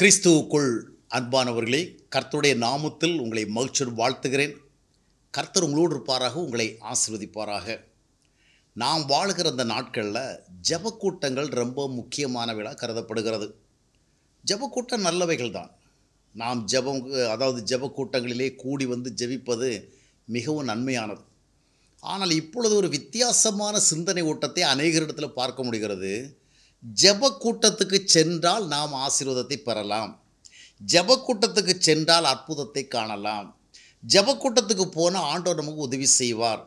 கிறிஸ்துவுக்குள் அன்பானவர்களே கர்த்தருடைய நாமத்தில் உங்களை மகிழ்ச்சியும் வாழ்த்துகிறேன் கர்த்தர் உங்களோடு இருப்பாராக உங்களை ஆசிர்வதிப்பாராக நாம் வாழ்கிற அந்த நாட்களில் ஜபக்கூட்டங்கள் ரொம்ப முக்கியமானவைகளாக கருதப்படுகிறது ஜபக்கூட்டம் நல்லவைகள் தான் நாம் ஜபம் அதாவது ஜபக்கூட்டங்களிலே கூடி வந்து ஜபிப்பது மிகவும் நன்மையானது ஆனால் இப்பொழுது ஒரு வித்தியாசமான சிந்தனை ஓட்டத்தை அநேகரிடத்தில் பார்க்க முடிகிறது ஜப கூட்டத்துக்கு சென்றால் நாம் ஆசீர்வாதத்தை பெறலாம் ஜப கூட்டத்துக்கு சென்றால் அற்புதத்தை காணலாம் ஜப கூட்டத்துக்கு போனால் ஆண்டவர் நமக்கு உதவி செய்வார்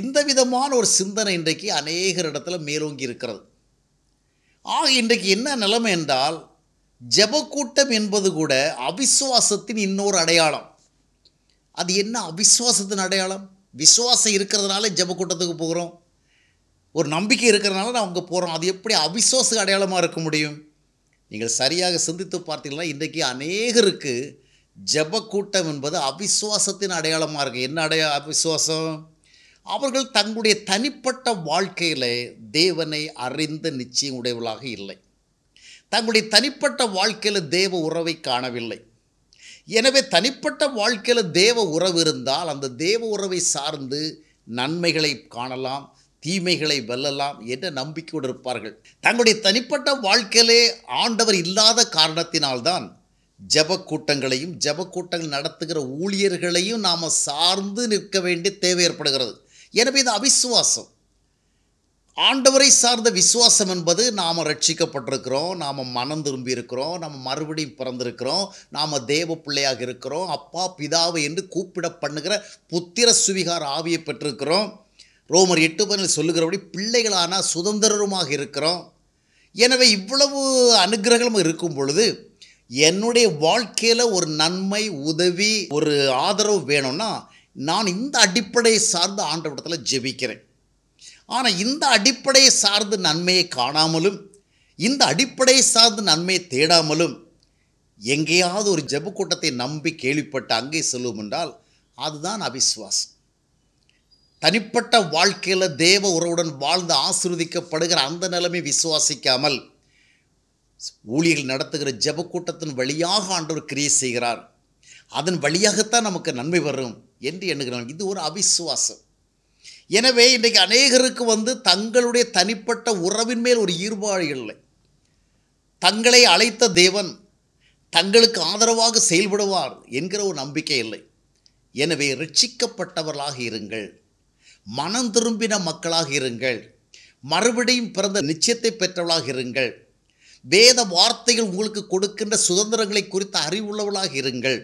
இந்த விதமான ஒரு சிந்தனை இன்றைக்கு அநேகர் இடத்துல மேலோங்கி இருக்கிறது ஆக இன்றைக்கு என்ன நிலைமை என்றால் கூட்டம் என்பது கூட அவிசுவாசத்தின் இன்னொரு அடையாளம் அது என்ன அவிசுவாசத்தின் அடையாளம் விசுவாசம் இருக்கிறதுனால கூட்டத்துக்கு போகிறோம் ஒரு நம்பிக்கை இருக்கிறதுனால நான் அங்கே போகிறோம் அது எப்படி அவிசுவாச அடையாளமாக இருக்க முடியும் நீங்கள் சரியாக சிந்தித்து பார்த்தீங்கன்னா இன்றைக்கி அநேகருக்கு ஜப கூட்டம் என்பது அவிசுவாசத்தின் அடையாளமாக இருக்குது என்ன அடைய அவிசுவாசம் அவர்கள் தங்களுடைய தனிப்பட்ட வாழ்க்கையில் தேவனை அறிந்த நிச்சயம் உடையவளாக இல்லை தங்களுடைய தனிப்பட்ட வாழ்க்கையில் தேவ உறவை காணவில்லை எனவே தனிப்பட்ட வாழ்க்கையில் தேவ உறவு இருந்தால் அந்த தேவ உறவை சார்ந்து நன்மைகளை காணலாம் தீமைகளை வெல்லலாம் என்ற நம்பிக்கையோடு இருப்பார்கள் தங்களுடைய தனிப்பட்ட வாழ்க்கையிலே ஆண்டவர் இல்லாத காரணத்தினால்தான் ஜப கூட்டங்களையும் ஜப கூட்டங்கள் நடத்துகிற ஊழியர்களையும் நாம் சார்ந்து நிற்க வேண்டிய தேவை ஏற்படுகிறது எனவே இது அவிசுவாசம் ஆண்டவரை சார்ந்த விசுவாசம் என்பது நாம் ரட்சிக்கப்பட்டிருக்கிறோம் நாம் மனம் திரும்பி இருக்கிறோம் நம்ம மறுபடியும் பிறந்திருக்கிறோம் நாம் தேவ பிள்ளையாக இருக்கிறோம் அப்பா பிதாவை என்று கூப்பிட பண்ணுகிற புத்திர சுவிகார் ஆவியை பெற்றிருக்கிறோம் ரோமர் எட்டு பதினில் சொல்லுகிறபடி பிள்ளைகளானால் சுதந்திரருமாக இருக்கிறோம் எனவே இவ்வளவு அனுகிரகம் இருக்கும் பொழுது என்னுடைய வாழ்க்கையில் ஒரு நன்மை உதவி ஒரு ஆதரவு வேணும்னா நான் இந்த அடிப்படையை சார்ந்து விடத்தில் ஜெபிக்கிறேன் ஆனால் இந்த அடிப்படையை சார்ந்து நன்மையை காணாமலும் இந்த அடிப்படையை சார்ந்து நன்மையை தேடாமலும் எங்கேயாவது ஒரு ஜெபக்கூட்டத்தை நம்பி கேள்விப்பட்டு அங்கே செல்லும் என்றால் அதுதான் அவிஸ்வாசம் தனிப்பட்ட வாழ்க்கையில் தேவ உறவுடன் வாழ்ந்து ஆசிர்வதிக்கப்படுகிற அந்த நிலைமை விசுவாசிக்காமல் ஊழியர்கள் நடத்துகிற ஜப கூட்டத்தின் வழியாக ஆண்டவர் கிரியை செய்கிறார் அதன் வழியாகத்தான் நமக்கு நன்மை வரும் என்று எண்ணுகிறாங்க இது ஒரு அவிசுவாசம் எனவே இன்றைக்கு அநேகருக்கு வந்து தங்களுடைய தனிப்பட்ட உறவின் மேல் ஒரு ஈர்பாடு இல்லை தங்களை அழைத்த தேவன் தங்களுக்கு ஆதரவாக செயல்படுவார் என்கிற ஒரு நம்பிக்கை இல்லை எனவே ரட்சிக்கப்பட்டவர்களாக இருங்கள் மனம் திரும்பின மக்களாக இருங்கள் மறுபடியும் பிறந்த நிச்சயத்தை பெற்றவளாக இருங்கள் வேத வார்த்தைகள் உங்களுக்கு கொடுக்கின்ற சுதந்திரங்களை குறித்த அறிவுள்ளவளாக இருங்கள்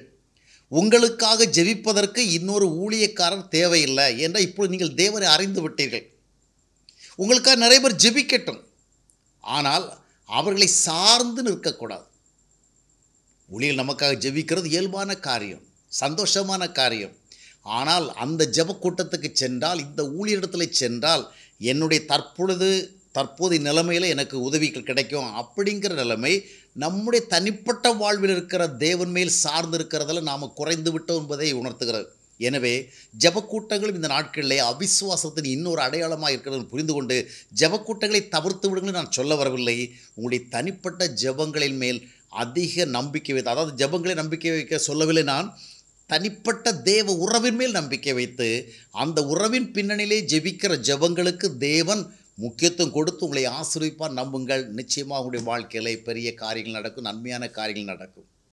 உங்களுக்காக ஜெபிப்பதற்கு இன்னொரு ஊழியக்காரர் தேவையில்லை என்ற இப்பொழுது நீங்கள் தேவரை அறிந்து விட்டீர்கள் உங்களுக்காக நிறைய பேர் ஜெபிக்கட்டும் ஆனால் அவர்களை சார்ந்து நிற்கக்கூடாது ஊழியர் நமக்காக ஜெபிக்கிறது இயல்பான காரியம் சந்தோஷமான காரியம் ஆனால் அந்த ஜபக்கூட்டத்துக்கு சென்றால் இந்த ஊழியரிடத்தில் சென்றால் என்னுடைய தற்பொழுது தற்போதைய நிலைமையில் எனக்கு உதவிகள் கிடைக்கும் அப்படிங்கிற நிலைமை நம்முடைய தனிப்பட்ட வாழ்வில் இருக்கிற தேவன் மேல் சார்ந்து இருக்கிறதில் நாம் குறைந்து விட்டோம் என்பதை உணர்த்துகிறது எனவே ஜபக்கூட்டங்களும் இந்த நாட்களிலே அவிசுவாசத்தின் இன்னொரு அடையாளமாக இருக்கிறது புரிந்து கொண்டு ஜபக்கூட்டங்களை தவிர்த்து விடுங்கள் நான் சொல்ல வரவில்லை உங்களுடைய தனிப்பட்ட ஜபங்களின் மேல் அதிக நம்பிக்கை வைத்து அதாவது ஜபங்களை நம்பிக்கை வைக்க சொல்லவில்லை நான் தனிப்பட்ட தேவ உறவின் மேல் நம்பிக்கை வைத்து அந்த உறவின் பின்னணியிலே ஜெபிக்கிற ஜெபங்களுக்கு தேவன் முக்கியத்துவம் கொடுத்து உங்களை ஆசிரியப்பாக நம்புங்கள் நிச்சயமாக உங்களுடைய வாழ்க்கையில் பெரிய காரியங்கள் நடக்கும் நன்மையான காரியங்கள் நடக்கும்